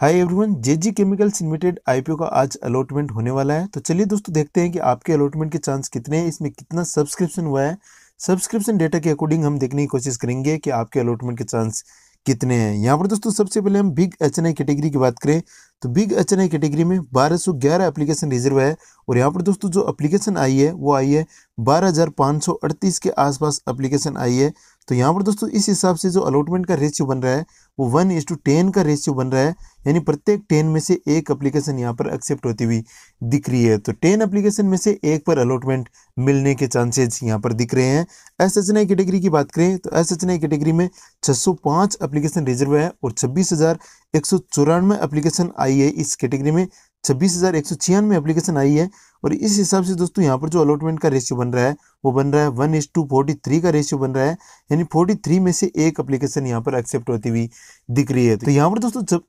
हाय everyone J G chemicals limited IPO का आज allotment होने वाला है तो चलिए दोस्तों देखते हैं कि आपके अलॉटमेंट के चांस कितने हैं इसमें कितना सब्सक्रिप्शन हुआ है सब्सक्रिप्शन डेटा के अकॉर्डिंग हम देखने की कोशिश करेंगे कि आपके अलॉटमेंट के चांस कितने हैं यहाँ पर दोस्तों सबसे पहले हम big H N I category की बात करें तो big H N I category में बारह एप्लीकेशन रिजर्व है और यहाँ पर दोस्तों जो एप्लीकेशन आई है वो आई है बारह के आसपास एप्लीकेशन आई है तो यहाँ पर दोस्तों इस हिसाब से जो अलॉटमेंट का रेशियो बन रहा है वो वन इज टू टेन का रेशियो बन रहा है यानी प्रत्येक टेन में से एक एप्लीकेशन यहाँ पर एक्सेप्ट होती हुई दिख रही है तो टेन एप्लीकेशन में से एक पर अलॉटमेंट मिलने के चांसेज यहाँ पर दिख रहे हैं एस एच एन कैटेगरी की बात करें तो एस एच एन कैटेगरी में छः सौ एप्लीकेशन रिजर्व है और छब्बीस हज़ार एक सौ चौरानवे एप्लीकेशन आई है इस कैटेगरी में छब्बीस हज़ार एक सौ छियानवे एप्लीकेशन आई है और इस हिसाब से दोस्तों यहाँ पर जो अलॉटमेंट का रेशियो बन रहा है वो बन रहा है one is to forty three का रेशियो बन रहा है यानी फोर्टी थ्री में से एक एप्लीकेशन यहाँ पर एक्सेप्ट होती हुई दिख रही है तो यहाँ पर दोस्तों जब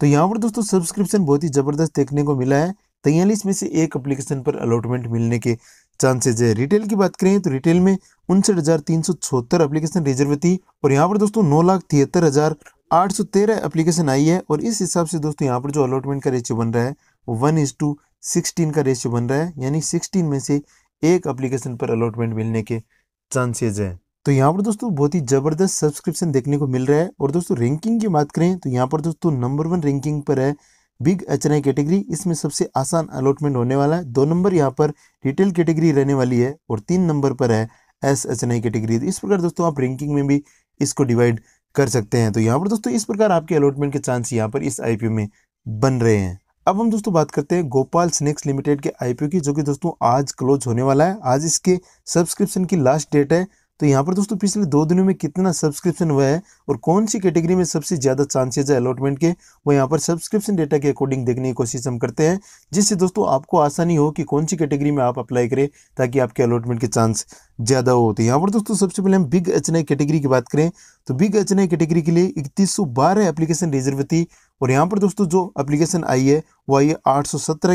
तो यहाँ पर दोस्तों सब्सक्रिप्शन बहुत ही ज़बरदस्त देखने को मिला है तैयलीस में से एक अप्लीकेशन पर अलॉटमेंट मिलने के चांसेज है रिटेल की बात करें तो रिटेल में उनसठ हज़ार तीन सौ छहत्तर अप्लीकेशन रिजर्व थी और यहाँ पर दोस्तों नौ लाख तिहत्तर हज़ार आठ सौ तेरह आई है और इस हिसाब से दोस्तों यहाँ पर जो अलॉटमेंट का रेशियो बन रहा है वो वन इज टू सिक्सटीन का रेशियो बन रहा है यानी सिक्सटीन में से एक अप्लीकेशन पर अलॉटमेंट मिलने के चांसेज हैं तो यहाँ पर दोस्तों बहुत ही ज़बरदस्त सब्सक्रिप्शन देखने को मिल रहा है और दोस्तों रैंकिंग की बात करें तो यहाँ पर दोस्तों नंबर वन रैंकिंग पर है बिग एच कैटेगरी इसमें सबसे आसान अलॉटमेंट होने वाला है दो नंबर यहाँ पर रिटेल कैटेगरी रहने वाली है और तीन नंबर पर है एस एच कैटेगरी इस प्रकार दोस्तों आप रैंकिंग में भी इसको डिवाइड कर सकते हैं तो यहाँ पर दोस्तों इस प्रकार आपके अलॉटमेंट के चांस यहाँ पर इस आईपीओ में बन रहे हैं अब हम दोस्तों बात करते हैं गोपाल स्नेक्स लिमिटेड के आईपीओ की जो कि दोस्तों आज क्लोज होने वाला है आज इसके सब्सक्रिप्शन की लास्ट डेट है तो यहाँ पर दोस्तों पिछले दो दिनों में कितना सब्सक्रिप्शन हुआ है और कौन सी कैटेगरी में सबसे ज़्यादा चांसेज है अलॉटमेंट के वो यहाँ पर सब्सक्रिप्शन डेटा के अकॉर्डिंग देखने की कोशिश हम करते हैं जिससे दोस्तों आपको आसानी हो कि कौन सी कैटेगरी में आप अप्लाई करें ताकि आपके अलॉटमेंट के चांस ज़्यादा हो तो यहाँ पर दोस्तों सबसे पहले हम बिग एच कैटेगरी की बात करें तो बिग एच कैटेगरी के लिए इकतीस सौ एप्लीकेशन रिजर्व थी और यहाँ पर दोस्तों जो एप्लीकेशन आई है वो आई है आठ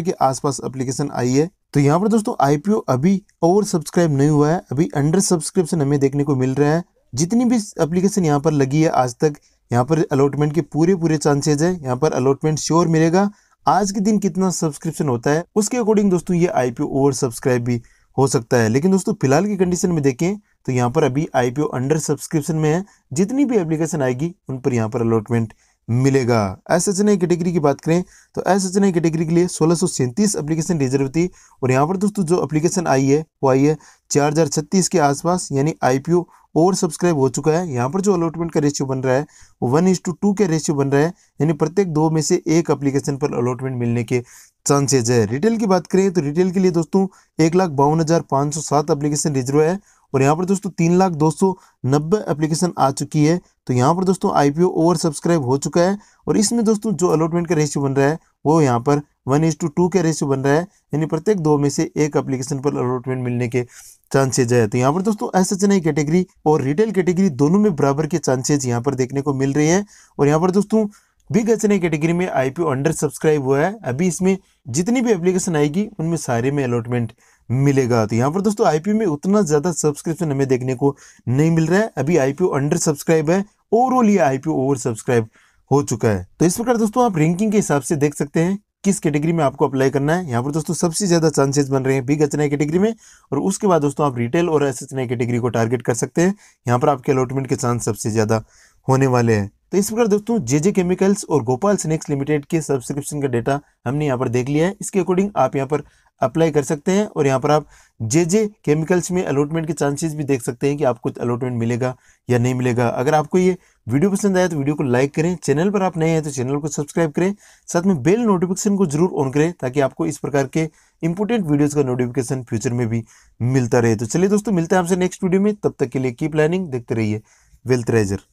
के आसपास एप्लीकेशन आई है तो यहाँ पर दोस्तों आईपीओ अभी ओवर सब्सक्राइब नहीं हुआ है अभी अंडर सब्सक्रिप्शन हमें देखने को मिल रहा है जितनी भी एप्लीकेशन यहाँ पर लगी है आज तक यहाँ पर अलॉटमेंट के पूरे पूरे चांसेज है यहाँ पर अलॉटमेंट श्योर मिलेगा आज के दिन कितना सब्सक्रिप्शन होता है उसके अकॉर्डिंग दोस्तों ये आईपीओ ओवर सब्सक्राइब भी हो सकता है लेकिन दोस्तों फिलहाल की कंडीशन में देखें तो यहाँ पर अभी आईपीओ अंडर सब्सक्रिप्शन में है जितनी भी एप्लीकेशन आएगी उन पर यहाँ पर अलॉटमेंट मिलेगा एस एच एन कैटेगरी की बात करें तो एस एच एन कैटेगरी के लिए सोलह सौ सैंतीस रिजर्व थी और यहाँ पर दोस्तों जो एप्लीकेशन आई है वो आई है चार हज़ार छत्तीस के आसपास यानी आई पी सब्सक्राइब हो चुका है यहाँ पर जो अलॉटमेंट का रेशियो बन रहा है वो वन इज टू टू के रेशियो बन रहा है यानी प्रत्येक दो में से एक अप्लीकेशन पर अलॉटमेंट मिलने के चांसेज है रिटेल की बात करें तो रिटेल के लिए दोस्तों एक लाख बावन हज़ार पाँच सौ सात अप्लीकेशन रिजर्व है और यहाँ पर दोस्तों तीन लाख दो सौ नब्बे एप्लीकेशन आ चुकी है तो यहाँ पर दोस्तों आईपीओ ओवर सब्सक्राइब हो चुका है और इसमें दोस्तों जो अलॉटमेंट का रेशियो बन रहा है वो यहाँ पर वन इज टू टू का रेशियो बन रहा है यानी प्रत्येक दो में से एक अप्लीकेशन पर अलॉटमेंट मिलने के चांसेज है तो यहाँ पर दोस्तों एस एच कैटेगरी और रिटेल कैटेगरी दोनों में बराबर के चांसेज यहाँ पर देखने को मिल रही है और यहाँ पर दोस्तों बिग एच कैटेगरी में आईपीओ अंडर सब्सक्राइब हुआ है अभी इसमें जितनी भी एप्लीकेशन आएगी उनमें सारे में अलॉटमेंट मिलेगा तो यहाँ पर दोस्तों आईपीओ में उतना ज़्यादा सब्सक्रिप्शन हमें देखने को नहीं मिल रहा है अभी आईपीओ अंडर सब्सक्राइब है ओवरऑल ये आईपीओ ओवर सब्सक्राइब हो चुका है तो इस प्रकार दोस्तों आप रैंकिंग के हिसाब से देख सकते हैं किस कैटेगरी में आपको अप्लाई करना है यहाँ पर दोस्तों सबसे ज़्यादा चांसेस बन रहे हैं बिग एच कैटेगरी में और उसके बाद दोस्तों आप रिटेल और एस एच कैटेगरी को टारगेट कर सकते हैं यहाँ पर आपके अलॉटमेंट के चांस सबसे ज़्यादा होने वाले हैं तो इस प्रकार दोस्तों जे जे केमिकल्स और गोपाल स्नेक्स लिमिटेड के सब्सक्रिप्शन का डेटा हमने यहाँ पर देख लिया है इसके अकॉर्डिंग आप यहाँ पर अप्लाई कर सकते हैं और यहाँ पर आप जे जे केमिकल्स में अलॉटमेंट के चांसेस भी देख सकते हैं कि आपको अलॉटमेंट मिलेगा या नहीं मिलेगा अगर आपको ये वीडियो पसंद आया तो वीडियो को लाइक करें चैनल पर आप नए हैं तो चैनल को सब्सक्राइब करें साथ में बेल नोटिफिकेशन को जरूर ऑन करें ताकि आपको इस प्रकार के इंपॉर्टेंट वीडियोज़ का नोटिफिकेशन फ्यूचर में भी मिलता रहे तो चलिए दोस्तों मिलते हैं आपसे नेक्स्ट वीडियो में तब तक के लिए की प्लानिंग देखते रहिए वेल्थ रेजर